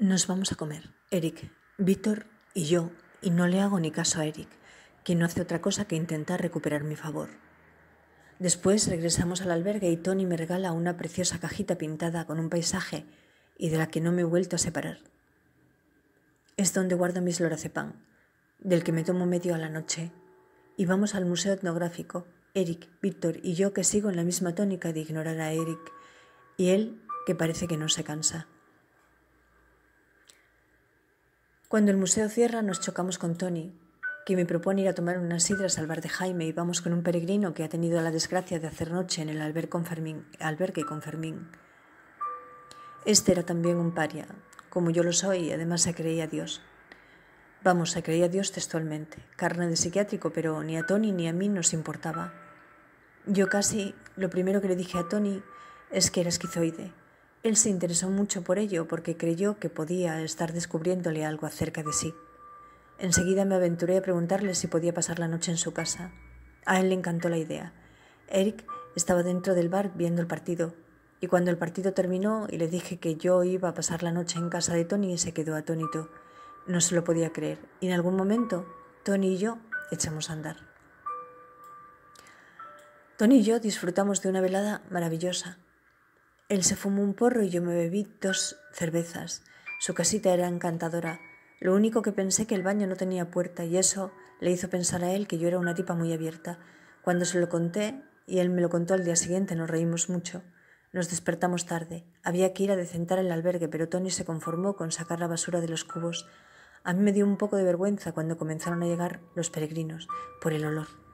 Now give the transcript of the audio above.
Nos vamos a comer, Eric, Víctor y yo, y no le hago ni caso a Eric, que no hace otra cosa que intentar recuperar mi favor. Después regresamos al albergue y Tony me regala una preciosa cajita pintada con un paisaje y de la que no me he vuelto a separar. Es donde guardo mis lorazepam, del que me tomo medio a la noche, y vamos al Museo Etnográfico, Eric, Víctor y yo que sigo en la misma tónica de ignorar a Eric, y él que parece que no se cansa. Cuando el museo cierra nos chocamos con Tony, que me propone ir a tomar unas sidras al bar de Jaime y vamos con un peregrino que ha tenido la desgracia de hacer noche en el albergue con Fermín. Albergue con Fermín. Este era también un paria, como yo lo soy, y además se creía a Dios. Vamos, se creía a Dios textualmente, carne de psiquiátrico, pero ni a Tony ni a mí nos importaba. Yo casi, lo primero que le dije a Tony es que era esquizoide, él se interesó mucho por ello porque creyó que podía estar descubriéndole algo acerca de sí. Enseguida me aventuré a preguntarle si podía pasar la noche en su casa. A él le encantó la idea. Eric estaba dentro del bar viendo el partido, y cuando el partido terminó y le dije que yo iba a pasar la noche en casa de Tony, se quedó atónito. No se lo podía creer, y en algún momento Tony y yo echamos a andar. Tony y yo disfrutamos de una velada maravillosa. Él se fumó un porro y yo me bebí dos cervezas. Su casita era encantadora. Lo único que pensé que el baño no tenía puerta y eso le hizo pensar a él que yo era una tipa muy abierta. Cuando se lo conté, y él me lo contó al día siguiente, nos reímos mucho. Nos despertamos tarde. Había que ir a decentar el albergue, pero Tony se conformó con sacar la basura de los cubos. A mí me dio un poco de vergüenza cuando comenzaron a llegar los peregrinos, por el olor.